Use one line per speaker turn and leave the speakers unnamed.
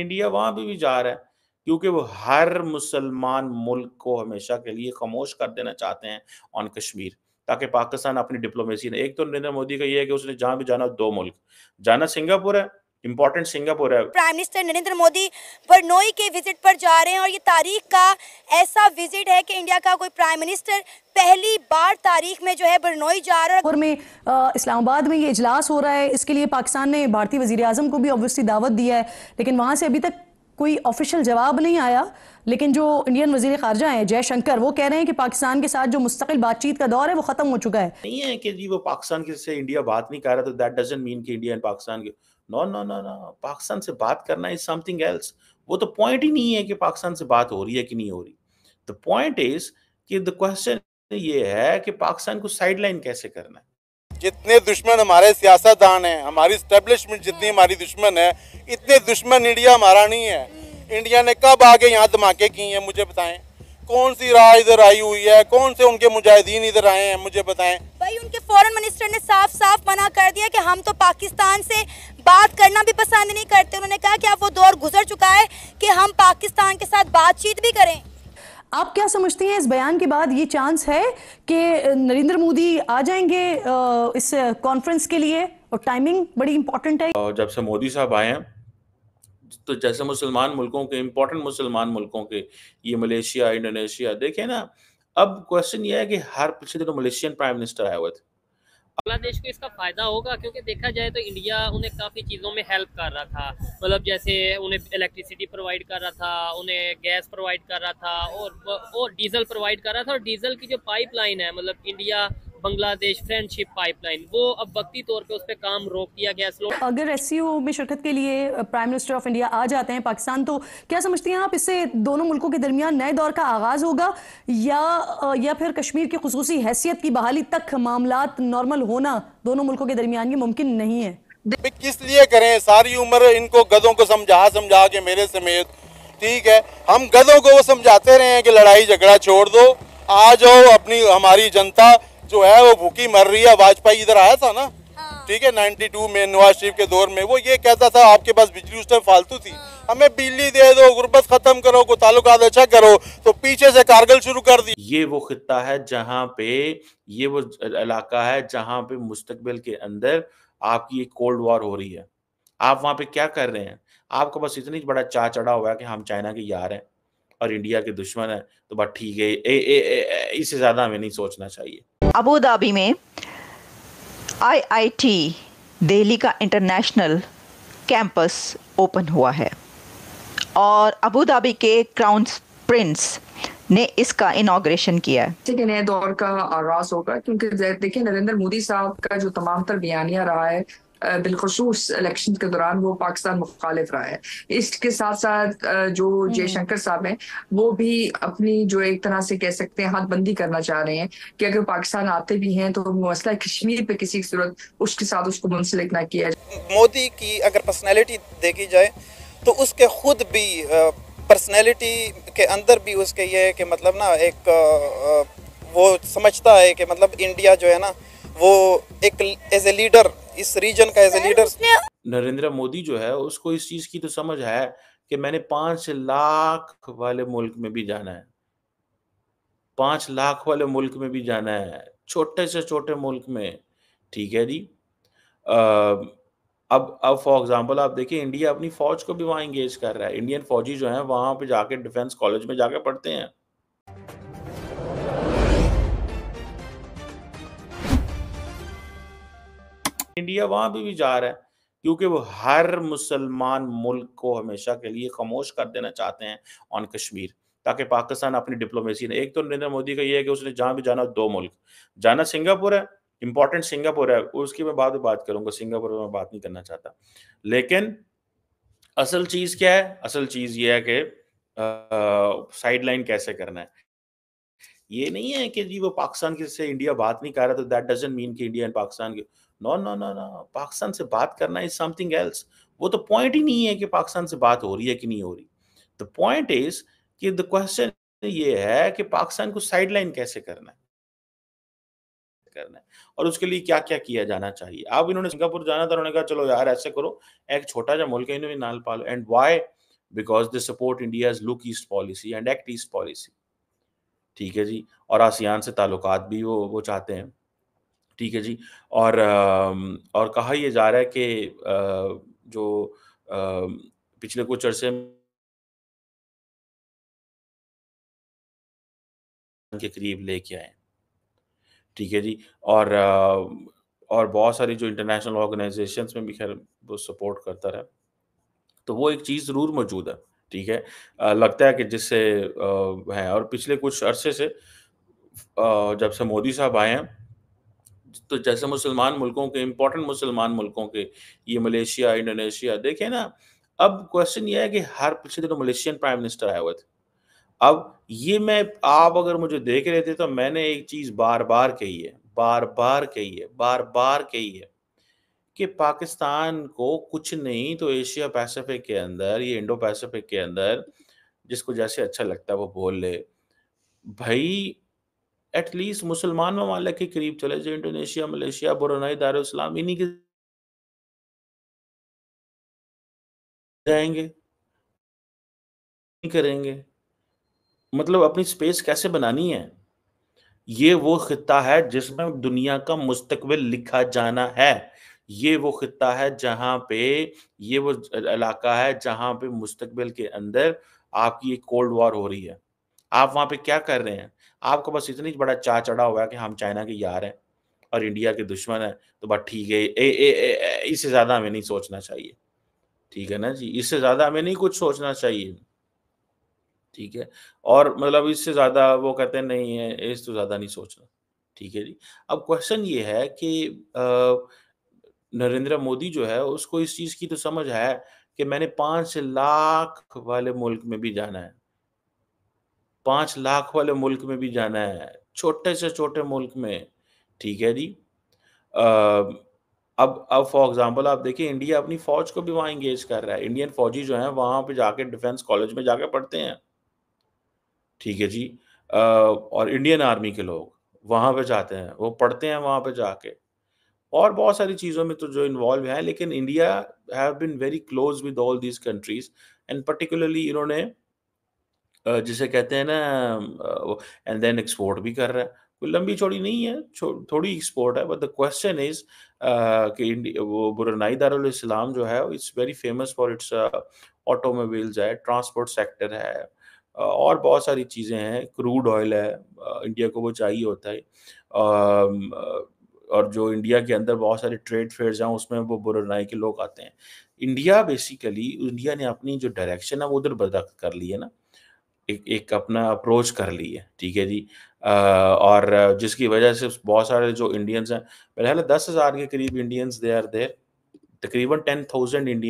India वहां भी, भी जा रहा है क्योंकि वो हर मुसलमान मुल्क को हमेशा के लिए खामोश कर देना चाहते हैं ऑन कश्मीर ताकि पाकिस्तान अपनी डिप्लोमेसी ने एक तो नरेंद्र मोदी का ये है कि उसने जहां भी जाना दो मुल्क जाना सिंगापुर है इम्पोर्टेंट सिंगापुर है prime minister Narendra Modi Brunei के विजिट पर जा रहे हैं और ये तारीख का ऐसा विजिट है कि इंडिया का कोई प्राइम मिनिस्टर पहली बार तारीख में जो है बरनोई जा रहा है में इस्लामाबाद में ये इजलास हो रहा है इसके लिए पाकिस्तान ने भारतीय वजीर आजम को भी ऑब्वियसली दावत दिया है लेकिन वहाँ से अभी तक कोई ऑफिशियल जवाब नहीं आया लेकिन जो इंडियन वजीर खारजा हैं जयशंकर वो कह रहे हैं कि पाकिस्तान के साथ जो मुस्तकिल बातचीत का दौर है वो खत्म हो चुका है नहीं है कि जी वो पाकिस्तान के से इंडिया बात नहीं कर रहा तो दैट डजेंट मीन कि इंडिया एंड पाकिस्तान के no no no no Pakistan से बात करना इज समथिंग एल्स वो तो पॉइंट ही नहीं है कि पाकिस्तान से बात हो रही है कि नहीं हो रही द पॉइंट इज कि द क्वेश्चन ये है कि पाकिस्तान को साइडलाइन कैसे करना है जितने दुश्मन हमारे सियासतदान हैं हमारी स्टेब्लिशमेंट जितनी हमारी दुश्मन है इतने दुश्मन इंडिया हमारा नहीं है इंडिया ने कब आके यहाँ धमाके किए हैं मुझे बताएं कौन सी राह इधर आई हुई है कौन से उनके मुजाहिदीन इधर आए हैं मुझे बताएं भाई फॉरेन मिनिस्टर ने साफ साफ मना कर दिया कि हम तो पाकिस्तान से बात करना भी पसंद नहीं करते उन्होंने कहा कि अब वो दौर गुजर चुका है कि हम पाकिस्तान के साथ बातचीत भी करें आप क्या समझती हैं इस बयान के बाद ये चांस है कि नरेंद्र मोदी आ जाएंगे इस कॉन्फ्रेंस के लिए और टाइमिंग बड़ी इंपॉर्टेंट है जब से मोदी साहब आए हैं तो जैसे मुसलमान मुल्कों के इम्पोर्टेंट मुसलमान मुल्कों के ये मलेशिया इंडोनेशिया देखें ना अब क्वेश्चन ये है कि हर पिछले दिनों मलेशियन प्राइम मिनिस्टर आए हुए थे बांग्लादेश को इसका फ़ायदा होगा क्योंकि देखा जाए तो इंडिया उन्हें काफ़ी चीज़ों में हेल्प कर रहा था मतलब जैसे उन्हें इलेक्ट्रिसिटी प्रोवाइड कर रहा था उन्हें गैस प्रोवाइड कर रहा था और और डीजल प्रोवाइड कर रहा था और डीजल की जो पाइपलाइन है मतलब इंडिया बांग्लादेश फ्रेंडशिप पाइपलाइन वो अब वक्ती तौर पे उस पर काम रोक दिया गया स्लो अगर एस में शिरकत के लिए प्राइम मिनिस्टर ऑफ इंडिया आ जाते हैं पाकिस्तान तो क्या समझती हैं आप इससे दोनों मुल्कों के दरमियान नए दौर का आगाज़ होगा या या फिर कश्मीर की खसूसी हैसियत की बहाली तक मामला नॉर्मल होना दोनों मुल्कों के दरमियान ये मुमकिन नहीं है किस लिए करें सारी उम्र इनको गदों को समझा समझा के मेरे समेत ठीक है हम गदों को वो समझाते रहे हैं कि लड़ाई झगड़ा छोड़ दो आ जाओ अपनी हमारी जनता जो है वो भूखी मर रही है वाजपेयी इधर आया था ना हाँ। ठीक है 92 में नवाज शरीफ के दौर में वो ये कहता था आपके पास बिजली उस टाइम फालतू थी हाँ। हमें बिजली दे दो गुर्बत खत्म करो को तालुक अच्छा करो तो पीछे से कारगिल शुरू कर दी ये वो खत्ता है जहाँ पे ये वो इलाका है जहाँ पे मुस्तकबिल के अंदर आपकी एक कोल्ड वॉर हो रही है आप वहाँ पे क्या कर रहे हैं आपको बस इतनी बड़ा चा चढ़ा हुआ है कि हम चाइना के यार हैं और इंडिया के दुश्मन है तो बस ठीक है इससे ज्यादा हमें नहीं सोचना चाहिए अबू धाबी में आईआईटी दिल्ली का इंटरनेशनल कैंपस ओपन हुआ है और अबू धाबी के क्राउन प्रिंस ने इसका इनाग्रेशन किया है नए दौर का आगाज होगा क्योंकि देखिए नरेंद्र मोदी साहब का जो तमाम तर बयानिया रहा है बिलखसूस इलेक्शन के दौरान वो पाकिस्तान मुखालिफ रहा है इसके साथ साथ जो हम्म। जयशंकर साहब हैं वो भी अपनी जो एक तरह से कह सकते हैं बंदी करना चाह रहे हैं कि अगर पाकिस्तान आते भी हैं तो मसला कश्मीर पे किसी सूरत उसके साथ उसको मुंसलिक ना किया मोदी की अगर पर्सनैलिटी देखी जाए तो उसके खुद भी पर्सनैलिटी के अंदर भी उसके ये है कि मतलब ना एक वो समझता है कि मतलब इंडिया जो है ना वो एक एज ए लीडर इस रीजन का as a leader Narendra Modi जो है उसको इस चीज की तो समझ है कि मैंने पांच लाख वाले मुल्क में भी जाना है पांच लाख वाले मुल्क में भी जाना है छोटे से छोटे मुल्क में ठीक है जी अब अब फॉर एग्जांपल आप देखिए इंडिया अपनी फौज को भी वहां इंगेज कर रहा है इंडियन फौजी जो है वहां पे जाके डिफेंस कॉलेज में जाके पढ़ते हैं इंडिया वहां भी, भी जा रहा है क्योंकि वो हर मुसलमान मुल्क को हमेशा के लिए खामोश कर देना चाहते हैं ऑन कश्मीर ताकि पाकिस्तान अपनी डिप्लोमेसी ने एक तो नरेंद्र मोदी का ये है कि उसने जहाँ भी जाना दो मुल्क जाना सिंगापुर है इंपॉर्टेंट सिंगापुर है उसकी मैं बाद में बात करूंगा सिंगापुर में बात नहीं करना चाहता लेकिन असल चीज़ क्या है असल चीज़ ये है कि साइड लाइन कैसे करना है ये नहीं है कि जी वो पाकिस्तान के से इंडिया बात नहीं कर रहा तो दैट डजेंट मीन कि इंडिया एंड पाकिस्तान के no no no no Pakistan से बात करना इज समथिंग एल्स वो तो पॉइंट ही नहीं है कि पाकिस्तान से बात हो रही है कि नहीं हो रही द पॉइंट इज कि द क्वेश्चन ये है कि पाकिस्तान को साइडलाइन कैसे करना है करना है और उसके लिए क्या क्या किया जाना चाहिए अब इन्होंने सिंगापुर जाना था उन्होंने कहा चलो यार ऐसे करो एक छोटा सा मुल्क है इन्होंने नाल पालो and why because they support India look east policy and act east policy ठीक है जी और आसियान से ताल्लुकात भी वो वो चाहते हैं ठीक है जी और और कहा यह जा रहा है कि जो पिछले कुछ अरसे के करीब लेके आए ठीक है जी और और बहुत सारी जो इंटरनेशनल ऑर्गेनाइजेशंस में भी खैर वो सपोर्ट करता रहा तो वो एक चीज़ ज़रूर मौजूद है ठीक है लगता है कि जिससे है और पिछले कुछ अरसे से जब से मोदी साहब आए हैं तो जैसे मुसलमान मुल्कों के इम्पोर्टेंट मुसलमान मुल्कों के ये मलेशिया इंडोनेशिया देखे ना अब क्वेश्चन ये है कि हर पिछले दिनों तो मलेशियन प्राइम मिनिस्टर आए हुए थे अब ये मैं आप अगर मुझे देख रहे थे तो मैंने एक चीज बार बार कही है बार बार कही है बार बार कही है कि पाकिस्तान को कुछ नहीं तो एशिया पैसिफिक के अंदर ये इंडो पैसिफिक के अंदर जिसको जैसे अच्छा लगता है वो बोल ले भाई एटलीस्ट मुसलमान ममालिक के करीब चले जाए इंडोनेशिया मलेशिया बुरानाई दार्लाम इन्हीं के जाएंगे करेंगे मतलब अपनी स्पेस कैसे बनानी है ये वो खत्ता है जिसमें दुनिया का मुस्तकबिल लिखा जाना है ये वो ख़त्ता है जहाँ पे ये वो इलाका है जहाँ पे मुस्तकबिल के अंदर आपकी एक कोल्ड वॉर हो रही है आप वहाँ पे क्या कर रहे हैं आपको बस इतनी बड़ा चा चढ़ा हुआ है कि हम चाइना के यार हैं और इंडिया के दुश्मन हैं तो बस ठीक है इससे ज़्यादा हमें नहीं सोचना चाहिए ठीक है ना जी इससे ज़्यादा हमें नहीं कुछ सोचना चाहिए ठीक है और मतलब इससे ज़्यादा वो कहते हैं नहीं है इससे तो ज़्यादा नहीं सोचना ठीक है जी अब क्वेश्चन ये है कि आ, नरेंद्र मोदी जो है उसको इस चीज की तो समझ है कि मैंने पांच लाख वाले मुल्क में भी जाना है पांच लाख वाले मुल्क में भी जाना है छोटे से छोटे मुल्क में ठीक है जी अब अब फॉर एग्जांपल आप देखिए इंडिया अपनी फौज को भी वहां इंगेज कर रहा है इंडियन फौजी जो है वहां पे जाके डिफेंस कॉलेज में जाके पढ़ते हैं ठीक है जी आ, और इंडियन आर्मी के लोग वहां पे जाते हैं वो पढ़ते हैं वहां पे जाके और बहुत सारी चीज़ों में तो जो इन्वॉल्व हैं लेकिन India have been very close with all these countries and particularly इन्होंने जिसे कहते हैं ना एंड देन एक्सपोर्ट भी कर रहा है कोई लंबी चौड़ी नहीं है थोड़ी एक्सपोर्ट है बट द क्वेश्चन इज कि वो बुरनाई दारुल इस्लाम जो है it's very famous for its automobiles है ट्रांसपोर्ट सेक्टर है और बहुत सारी चीज़ें हैं क्रूड ऑयल है इंडिया को वो चाहिए होता है और जो इंडिया के अंदर बहुत सारे ट्रेड फेयर्स हैं उसमें वो बुरुनाई के लोग आते हैं इंडिया बेसिकली इंडिया ने अपनी जो डायरेक्शन है वो उधर बदल कर ली है ना एक एक अपना अप्रोच कर ली है ठीक है जी आ, और जिसकी वजह से बहुत सारे जो इंडियंस हैं पहले दस हज़ार के करीब इंडियंस दे आर देर तकरीबन टेन थाउजेंड इंडियन